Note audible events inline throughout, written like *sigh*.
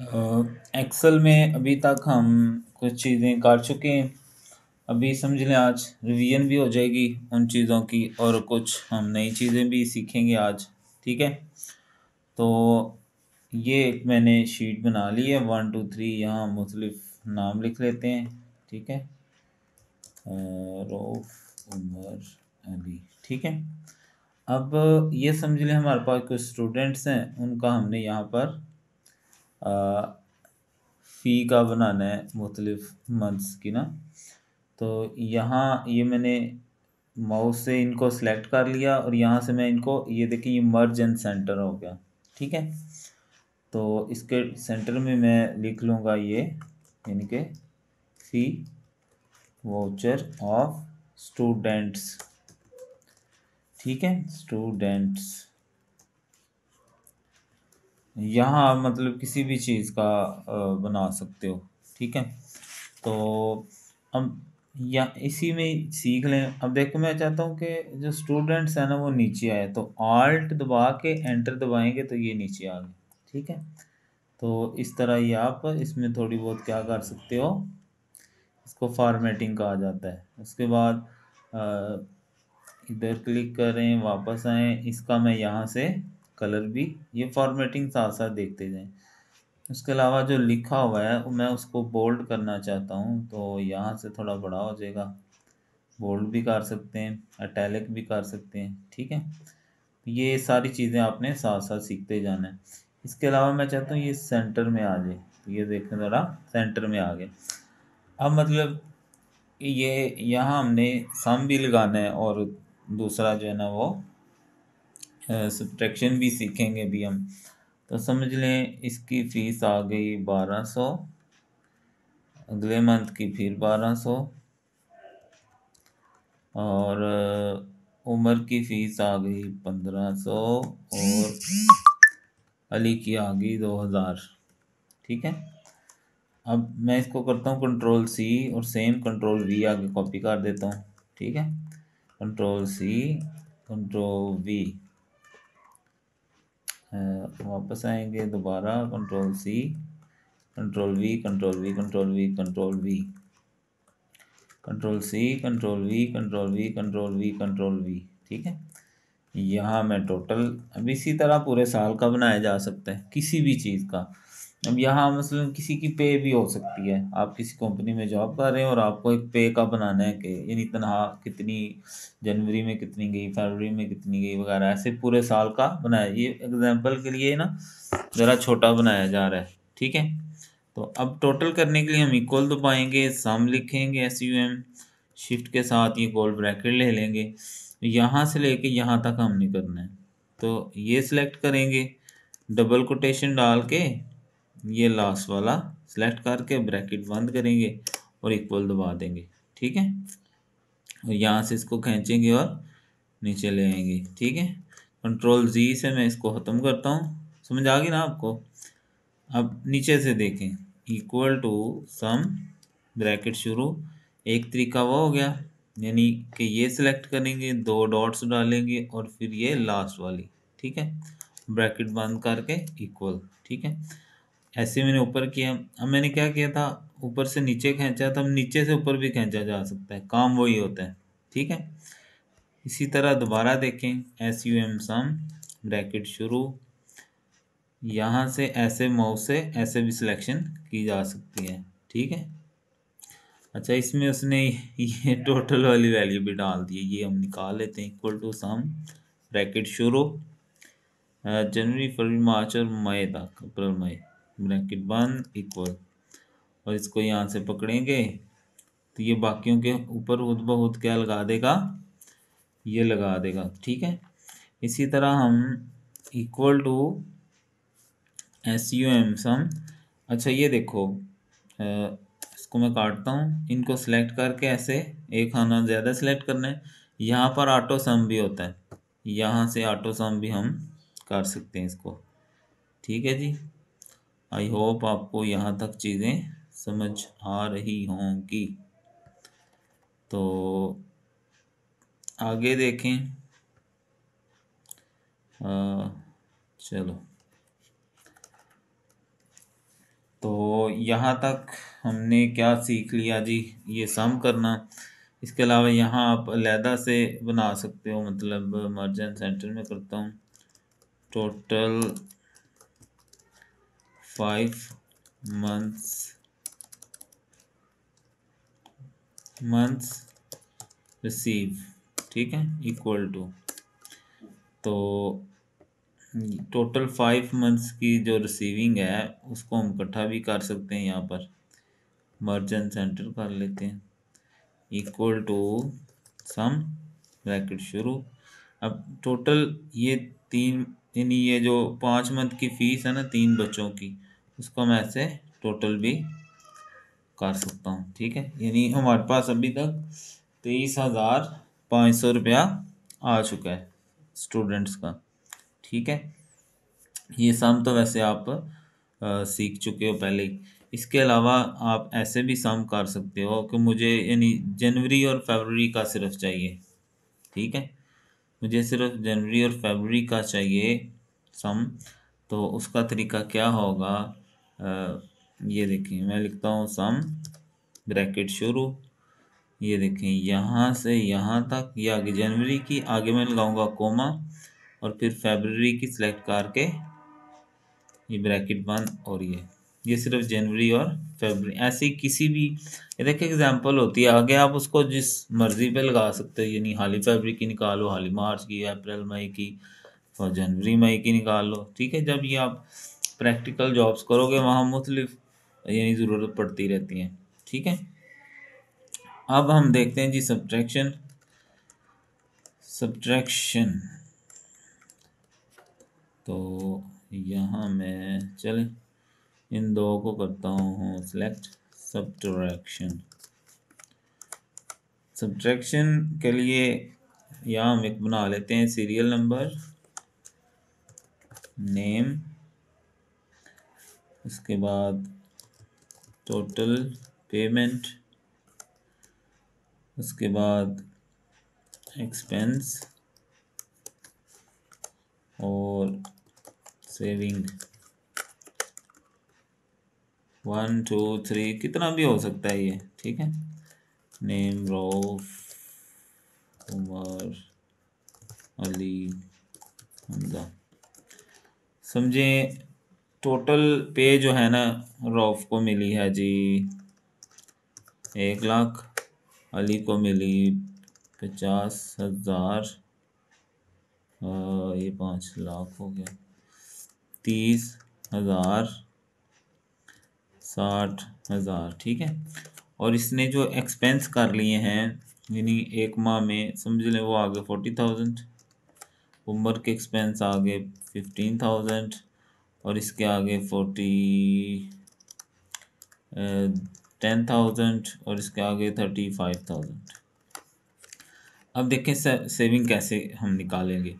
Excel में अभी तक हम कुछ चीज़ें कर चुके हैं अभी समझ लें आज रिवीजन भी हो जाएगी उन चीज़ों की और कुछ हम नई चीज़ें भी सीखेंगे आज ठीक है तो ये एक मैंने शीट बना ली है वन टू थ्री यहाँ मुख्तलिफ नाम लिख लेते हैं ठीक है रऊफ उमर अली ठीक है अब ये समझ लें हमारे पास कुछ स्टूडेंट्स हैं उनका हमने यहाँ पर फ़ी का बनाना है मुख्तलिफ मंथ्स की ना तो यहाँ ये मैंने माउस से इनको सेलेक्ट कर लिया और यहाँ से मैं इनको ये देखिए ये मर्ज एंड सेंटर हो गया ठीक है तो इसके सेंटर में मैं लिख लूँगा ये इनके फ़ी वाउचर ऑफ स्टूडेंट्स ठीक है स्टूडेंट्स यहाँ मतलब किसी भी चीज़ का बना सकते हो ठीक है तो अब या इसी में सीख लें अब देखो मैं चाहता हूँ कि जो स्टूडेंट्स हैं ना वो नीचे आए तो आल्ट दबा के एंटर दबाएंगे तो ये नीचे आ गए ठीक है तो इस तरह ही आप इसमें थोड़ी बहुत क्या कर सकते हो इसको फॉर्मेटिंग कहा जाता है उसके बाद इधर क्लिक करें वापस आएँ इसका मैं यहाँ से कलर भी ये फॉर्मेटिंग साथ साथ देखते जाएं उसके अलावा जो लिखा हुआ है मैं उसको बोल्ड करना चाहता हूँ तो यहाँ से थोड़ा बड़ा हो जाएगा बोल्ड भी कर सकते हैं अटैलिक भी कर सकते हैं ठीक है ये सारी चीज़ें आपने साथ साथ सीखते जाना है इसके अलावा मैं चाहता हूँ ये सेंटर में आ जाए तो ये देखें ज़रा सेंटर में आ गए अब मतलब ये यहाँ हमने सम भी लगाना है और दूसरा जो है ना वो सब्ट्रैक्शन भी सीखेंगे भी हम तो समझ लें इसकी फ़ीस आ गई बारह सौ अगले मंथ की फिर बारह सौ और उमर की फ़ीस आ गई पंद्रह सौ और अली की आ गई दो हज़ार ठीक है अब मैं इसको करता हूँ कंट्रोल सी और सेम कंट्रोल वी आगे कॉपी कर देता हूँ ठीक है कंट्रोल सी कंट्रोल वी वापस आएंगे दोबारा control C control V control V control V control V control C control V control V control V control V ठीक है यहाँ मैं टोटल अब इसी तरह पूरे साल का बनाया जा सकता है किसी भी चीज़ का अब यहाँ मसलन मतलब किसी की पे भी हो सकती है आप किसी कंपनी में जॉब कर रहे हैं और आपको एक पे का बनाना है कि यानी तनख्वाह कितनी जनवरी में कितनी गई फरवरी में कितनी गई वगैरह ऐसे पूरे साल का बनाया ये एग्जांपल के लिए ना ज़रा छोटा बनाया जा रहा है ठीक है तो अब टोटल करने के लिए हम इक्वल तो पाएंगे सम लिखेंगे एस यू एम शिफ्ट के साथ ये गोल ब्रैकेट ले लेंगे यहाँ से लेके यहाँ तक हमने करना है तो ये सिलेक्ट करेंगे डबल कोटेशन डाल के ये लास्ट वाला सिलेक्ट करके ब्रैकेट बंद करेंगे और इक्वल दबा देंगे ठीक है और यहाँ से इसको खींचेंगे और नीचे ले आएंगे ठीक है कंट्रोल जी से मैं इसको ख़त्म करता हूँ समझ आ गई ना आपको अब नीचे से देखें इक्वल टू सम ब्रैकेट शुरू एक तरीका वह हो गया यानी कि ये सिलेक्ट करेंगे दो डॉट्स डालेंगे और फिर ये लास्ट वाली ठीक है ब्रैकेट बंद करके इक्वल ठीक है ऐसे मैंने ऊपर किया अब मैंने क्या किया था ऊपर से नीचे खींचा तो अब नीचे से ऊपर भी खींचा जा सकता है काम वही होता है ठीक है इसी तरह दोबारा देखें S U M sum bracket शुरू यहाँ से ऐसे माउस से ऐसे भी सिलेक्शन की जा सकती है ठीक है अच्छा इसमें उसने *laughs* ये टोटल वाली वैल्यू भी डाल दी है ये हम निकाल लेते हैं इक्वल टू सम ब्रैकेट शुरू जनवरी फरवरी मार्च और मई तक अप्रैल मई ब्रैकेट बंद इक्वल और इसको यहाँ से पकड़ेंगे तो ये बाकियों के ऊपर खुद बहुत क्या लगा देगा ये लगा देगा ठीक है इसी तरह हम equal to S U M sum अच्छा ये देखो आ, इसको मैं काटता हूँ इनको सिलेक्ट करके ऐसे एक खाना ज़्यादा सिलेक्ट करना है यहाँ पर ऑटो सम भी होता है यहाँ से ऑटो सम भी हम कर सकते हैं इसको ठीक है जी आई होप आपको यहाँ तक चीज़ें समझ आ रही होंगी तो आगे देखें आ, चलो तो यहाँ तक हमने क्या सीख लिया जी ये सम करना इसके अलावा यहाँ आप अलहदा से बना सकते हो मतलब मर्जेंट सेंटर में करता हूँ total five months months receive ठीक है इक्वल टू तो टोटल फाइव मंथ्स की जो रिसीविंग है उसको हम इकट्ठा भी कर सकते हैं यहाँ पर मर्जन सेंटर कर लेते हैं इक्वल टू सम ब्रैकेट शुरू अब टोटल ये तीन यानी ये जो पाँच मंथ की फ़ीस है ना तीन बच्चों की उसको मैं ऐसे टोटल भी कर सकता हूँ ठीक है यानी हमारे पास अभी तक तेईस हज़ार पाँच सौ रुपया आ चुका है स्टूडेंट्स का ठीक है ये सम तो वैसे आप आ, सीख चुके हो पहले ही इसके अलावा आप ऐसे भी सम कर सकते हो कि मुझे यानी जनवरी और फरवरी का सिर्फ चाहिए ठीक है मुझे सिर्फ जनवरी और फरवरी का चाहिए सम तो उसका तरीका क्या होगा आ, ये देखें मैं लिखता हूँ सम ब्रैकेट शुरू ये देखें यहाँ से यहाँ तक ये आगे जनवरी की आगे मैं लगाऊंगा कोमा और फिर फेबररी की सिलेक्ट करके ये ब्रैकेट बंद और ये ये सिर्फ जनवरी और फरवरी ऐसी किसी भी देखिए एग्जांपल होती है आगे आप उसको जिस मर्ज़ी पे लगा सकते हो यानी हाली फरवरी की निकालो हाली मार्च की अप्रैल मई की और जनवरी मई की निकाल लो ठीक है जब ये आप प्रैक्टिकल जॉब्स करोगे वहाँ मुख्तलिफ यानी ज़रूरत पड़ती रहती है ठीक है अब हम देखते हैं जी सब्ट्रैक्शन सब्ट्रैक्शन तो यहाँ मैं चलें इन दो को करता हूँ सिलेक्ट सब्ट्रैक्शन सब्ट्रैक्शन के लिए या हम एक बना लेते हैं सीरियल नंबर नेम उसके बाद टोटल पेमेंट उसके बाद एक्सपेंस और सेविंग वन टू थ्री कितना भी हो सकता है ये ठीक है नेम रोफ उमर अली हमजा समझे टोटल पे जो है ना रोफ को मिली है जी एक लाख अली को मिली पचास हज़ार ये पाँच लाख हो गया तीस हज़ार साठ हज़ार ठीक है और इसने जो एक्सपेंस कर लिए हैं यानी एक माह में समझ लें वो आ गए फोर्टी थाउजेंड उम्र के एक्सपेंस आ गए फिफ्टीन थाउजेंड और इसके आगे फोर्टी टेन थाउजेंड और इसके आगे थर्टी फाइव थाउजेंड अब देखें सेविंग कैसे हम निकालेंगे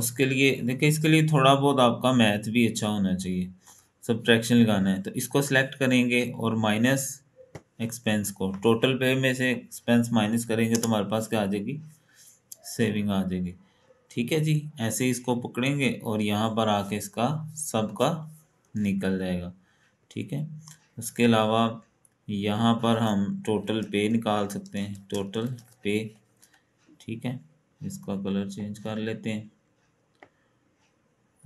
उसके लिए देखिए इसके लिए थोड़ा बहुत आपका मैथ भी अच्छा होना चाहिए सब्ट्रैक्शन लगाना है तो इसको सेलेक्ट करेंगे और माइनस एक्सपेंस को टोटल पे में से एक्सपेंस माइनस करेंगे तो हमारे पास क्या आ जाएगी सेविंग आ जाएगी ठीक है जी ऐसे ही इसको पकड़ेंगे और यहाँ पर आके इसका सब का निकल जाएगा ठीक है उसके अलावा यहाँ पर हम टोटल पे निकाल सकते हैं टोटल पे ठीक है इसका कलर चेंज कर लेते हैं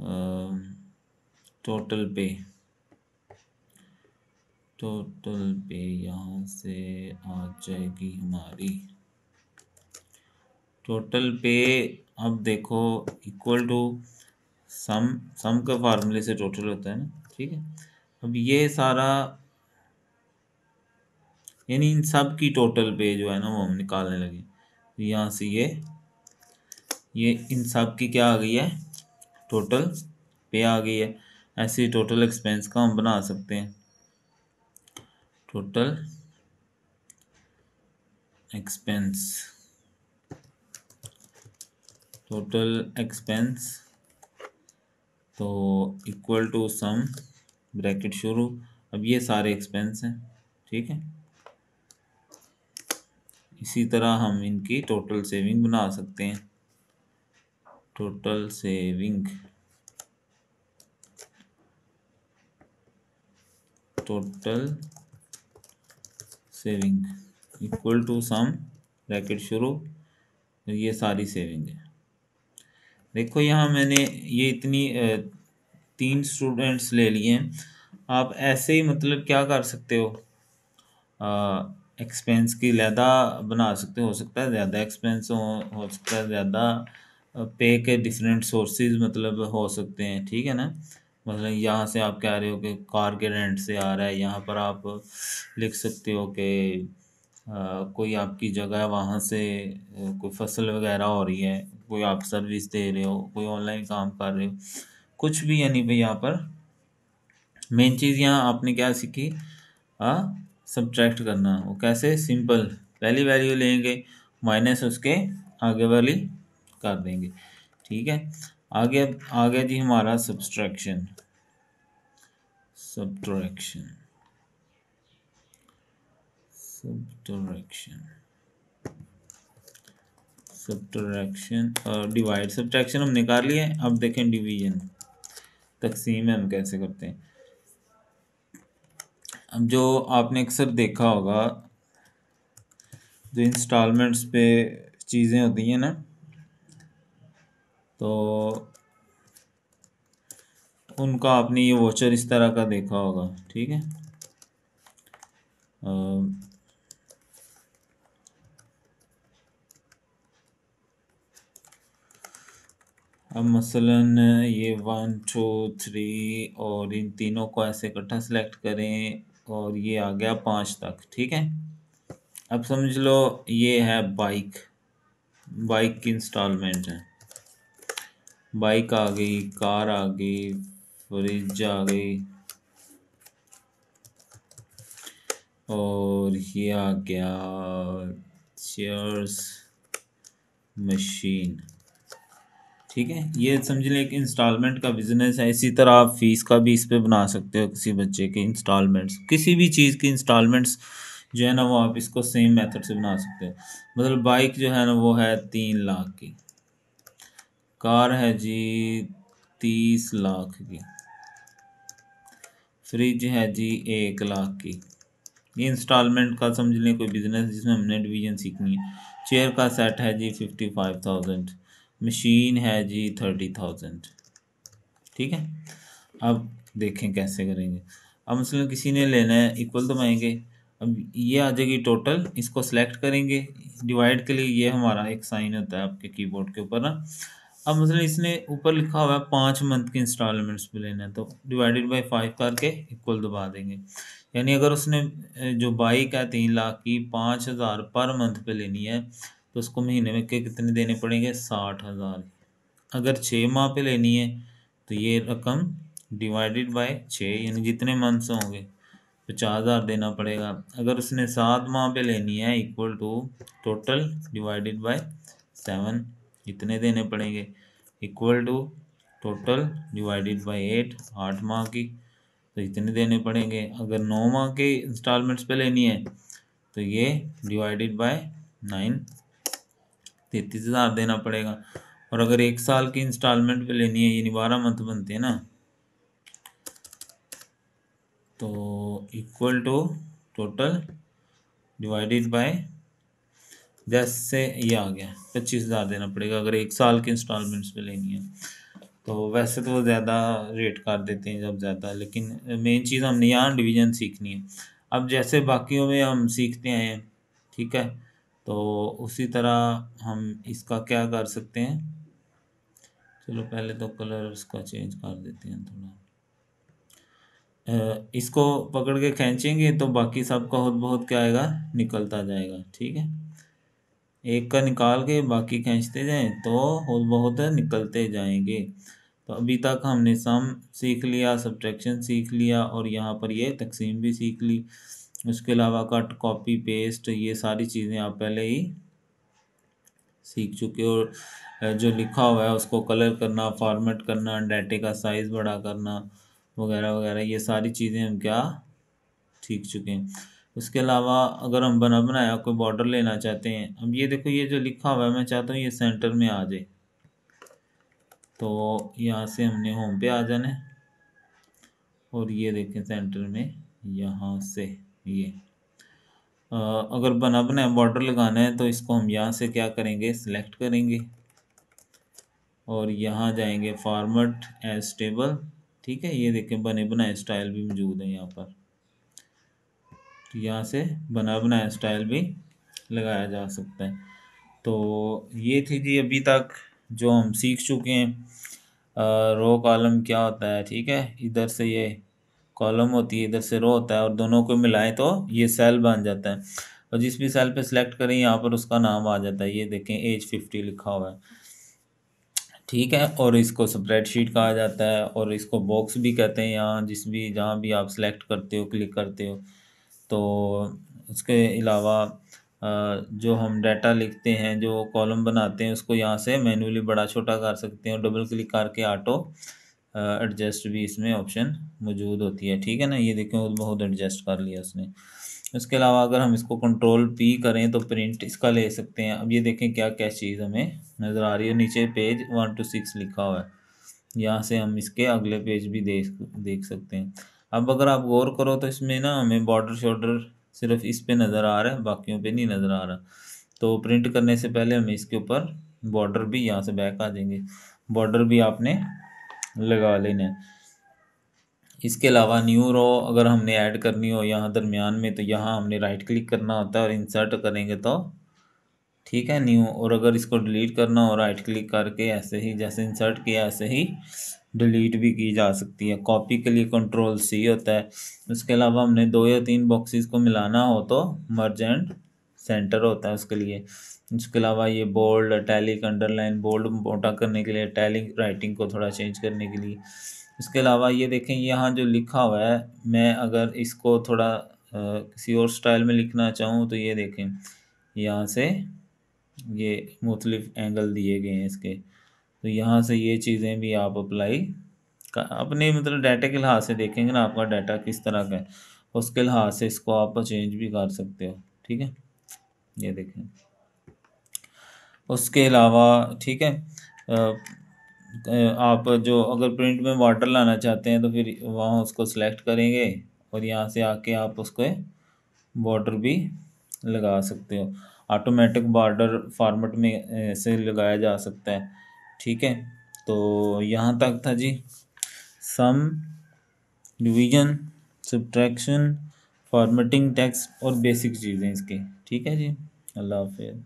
आ, टोटल पे तो टोटल पे यहाँ से आ जाएगी हमारी टोटल पे अब देखो इक्वल टू सम सम का फार्मूले से टोटल होता है ना ठीक है अब ये सारा यानी इन सब की टोटल पे जो है ना वो हम निकालने लगे तो यहाँ से ये ये इन सब की क्या आ गई है टोटल पे आ गई है ऐसे टोटल एक्सपेंस का हम बना सकते हैं total expense total expense तो इक्वल टू सम ब्रैकेट शुरू अब ये सारे एक्सपेंस हैं ठीक है इसी तरह हम इनकी टोटल सेविंग बना सकते हैं total saving total saving equal to sum bracket शुरू तो ये सारी सेविंग है देखो यहाँ मैंने ये इतनी तीन स्टूडेंट्स ले लिए हैं आप ऐसे ही मतलब क्या कर सकते हो एक्सपेंस की ज़्यादा बना सकते हो सकता है ज़्यादा एक्सपेंस हो हो सकता है ज़्यादा पे के डिफरेंट सोर्सेज मतलब हो सकते हैं ठीक है ना मतलब यहाँ से आप कह रहे हो कि कार के रेंट से आ रहा है यहाँ पर आप लिख सकते हो कि कोई आपकी जगह है वहाँ से कोई फसल वगैरह हो रही है कोई आप सर्विस दे रहे हो कोई ऑनलाइन काम कर रहे हो कुछ भी यानी भाई यहाँ पर मेन चीज़ यहाँ आपने क्या सीखी हाँ सब्ट्रैक्ट करना वो कैसे सिंपल पहली वैल्यू लेंगे माइनस उसके आगे वाली कर देंगे ठीक है आगे आ गया जी हमारा सब्सट्रैक्शन सब्ट्रैक्शन सब्ट्रैक्शन सब्ट्रैक्शन और डिवाइड सब्ट्रैक्शन हमने कर लिए अब देखें डिवीजन तकसीम है हम कैसे करते हैं अब जो आपने अक्सर देखा होगा जो इंस्टॉलमेंट्स पे चीज़ें होती हैं ना तो उनका आपने ये वॉचर इस तरह का देखा होगा ठीक है अब मसलन ये वन टू थ्री और इन तीनों को ऐसे इकट्ठा सेलेक्ट करें और ये आ गया पाँच तक ठीक है अब समझ लो ये है बाइक बाइक की इंस्टॉलमेंट है बाइक आ गई कार आ गई फ्रिज आ गई और ये आ गया चेयर्स मशीन ठीक है ये समझ लें कि इंस्टॉलमेंट का बिज़नेस है इसी तरह आप फ़ीस का भी इस पर बना सकते हो किसी बच्चे के इंस्टॉलमेंट्स किसी भी चीज़ की इंस्टॉलमेंट्स जो है ना वो आप इसको सेम मेथड से बना सकते हो मतलब बाइक जो है ना वो है तीन लाख की कार है जी तीस लाख की फ्रिज है जी एक लाख की ये इंस्टॉलमेंट का समझ लें कोई बिजनेस जिसमें हमने डिवीजन सीखनी है चेयर का सेट है जी फिफ्टी फाइव थाउजेंड मशीन है जी थर्टी थाउजेंड ठीक है अब देखें कैसे करेंगे अब मसलन किसी ने लेना है इक्वल तो माएंगे अब ये आ जाएगी टोटल इसको सेलेक्ट करेंगे डिवाइड के लिए ये हमारा एक साइन होता है आपके कीबोर्ड के ऊपर ना अब मतलब इसने ऊपर लिखा हुआ है पाँच मंथ के इंस्टॉलमेंट्स में लेना है तो डिवाइडेड बाई फाइव करके इक्वल दबा देंगे यानी अगर उसने जो बाइक है तीन लाख की पाँच हज़ार पर मंथ पे लेनी है तो उसको महीने में के कितने देने पड़ेंगे साठ हज़ार अगर छः माह पे लेनी है तो ये रकम डिवाइडेड बाय छः यानी जितने मंथ्स होंगे पचास हज़ार देना पड़ेगा अगर उसने सात माह पे लेनी है equal to total divided by seven इतने देने पड़ेंगे equal to total divided by eight आठ माह की तो इतने देने पड़ेंगे अगर नौ माह के इंस्टॉलमेंट्स पे लेनी है तो ये डिवाइडेड बाय नाइन तैतीस हज़ार देना पड़ेगा और अगर एक साल की इंस्टॉलमेंट पे लेनी है ये बारह मंथ बनते हैं ना तो equal to total divided by जैसे ये आ गया पच्चीस हज़ार देना पड़ेगा अगर एक साल के इंस्टॉलमेंट्स में लेनी है तो वैसे तो वो ज़्यादा रेट कर देते हैं जब ज़्यादा लेकिन मेन चीज़ हमने यहाँ डिवीज़न सीखनी है अब जैसे बाकियों में हम सीखते आए हैं ठीक है तो उसी तरह हम इसका क्या कर सकते हैं चलो पहले तो कलर उसका चेंज कर देते हैं थोड़ा इसको पकड़ के खींचेंगे तो बाकी सबका बहुत बहुत क्या आएगा निकलता जाएगा ठीक है एक का निकाल के बाकी खींचते जाएं तो बहुत निकलते जाएंगे तो अभी तक हमने सम सीख लिया सब्ट्रैक्शन सीख लिया और यहाँ पर ये तकसीम भी सीख ली उसके अलावा कट कॉपी पेस्ट ये सारी चीज़ें आप पहले ही सीख चुके और जो लिखा हुआ है उसको कलर करना फॉर्मेट करना डाटे का साइज़ बड़ा करना वगैरह वगैरह ये सारी चीज़ें हम क्या सीख चुके हैं उसके अलावा अगर हम बना बनाया कोई बॉर्डर लेना चाहते हैं अब ये देखो ये जो लिखा हुआ है मैं चाहता हूँ ये सेंटर में आ जाए तो यहाँ से हमने होम पे आ जाना है और ये देखें सेंटर में यहाँ से ये आ, अगर बना बनाया बॉर्डर लगाना है तो इसको हम यहाँ से क्या करेंगे सेलेक्ट करेंगे और यहाँ जाएंगे फॉर्मेट एज टेबल ठीक है ये देखें बने बनाए स्टाइल भी मौजूद है यहाँ पर यहाँ से बना बनाया स्टाइल भी लगाया जा सकता है तो ये थी जी अभी तक जो हम सीख चुके हैं रो कॉलम क्या होता है ठीक है इधर से ये कॉलम होती है इधर से रो होता है और दोनों को मिलाएं तो ये सेल बन जाता है और जिस भी सेल पे सिलेक्ट करें यहाँ पर उसका नाम आ जाता है ये देखें एज फिफ्टी लिखा हुआ है ठीक है और इसको स्प्रेडशीट कहा जाता है और इसको बॉक्स भी कहते हैं यहाँ जिस भी जहाँ भी आप सिलेक्ट करते हो क्लिक करते हो तो इसके अलावा जो हम डाटा लिखते हैं जो कॉलम बनाते हैं उसको यहाँ से मैनुअली बड़ा छोटा कर सकते हैं और डबल क्लिक करके ऑटो एडजस्ट भी इसमें ऑप्शन मौजूद होती है ठीक है ना ये देखें बहुत एडजस्ट कर लिया उसने इसके अलावा अगर हम इसको कंट्रोल पी करें तो प्रिंट इसका ले सकते हैं अब ये देखें क्या क्या चीज़ हमें नज़र आ रही है नीचे पेज वन टू सिक्स लिखा हुआ है यहाँ से हम इसके अगले पेज भी देख देख सकते हैं अब अगर आप गौर करो तो इसमें ना हमें बॉर्डर शॉर्डर सिर्फ इस पे नज़र आ रहा है बाकियों पे नहीं नज़र आ रहा तो प्रिंट करने से पहले हम इसके ऊपर बॉर्डर भी यहाँ से बैक आ देंगे बॉर्डर भी आपने लगा लेना है इसके अलावा न्यू रो अगर हमने ऐड करनी हो यहाँ दरमियान में तो यहाँ हमने राइट क्लिक करना होता है और इंसर्ट करेंगे तो ठीक है न्यू और अगर इसको डिलीट करना हो राइट क्लिक करके ऐसे ही जैसे इंसर्ट किया ऐसे ही डिलीट भी की जा सकती है कॉपी के लिए कंट्रोल सी होता है उसके अलावा हमने दो या तीन बॉक्सेस को मिलाना हो तो मर्ज एंड सेंटर होता है उसके लिए उसके अलावा ये बोल्ड अटैलिक अंडरलाइन बोल्ड मोटा करने के लिए अटैलिक राइटिंग को थोड़ा चेंज करने के लिए इसके अलावा ये देखें यहाँ जो लिखा हुआ है मैं अगर इसको थोड़ा आ, किसी और स्टाइल में लिखना चाहूँ तो ये देखें यहाँ से ये मुख्तलिफ़ एंगल दिए गए हैं इसके तो यहाँ से ये चीज़ें भी आप अप्लाई अपने मतलब डाटा के लिहाज से देखेंगे ना आपका डाटा किस तरह का है उसके लिहाज से इसको आप चेंज भी कर सकते हो ठीक है ये देखें उसके अलावा ठीक है आप जो अगर प्रिंट में वाटर लाना चाहते हैं तो फिर वहाँ उसको सिलेक्ट करेंगे और यहाँ से आके आप उसको बॉर्डर भी लगा सकते हो ऑटोमेटिक बॉर्डर फॉर्मेट में से लगाया जा सकता है ठीक है तो यहाँ तक था जी sum division subtraction formatting text और बेसिक चीज़ें इसके ठीक है जी अल्लाह हाफिज़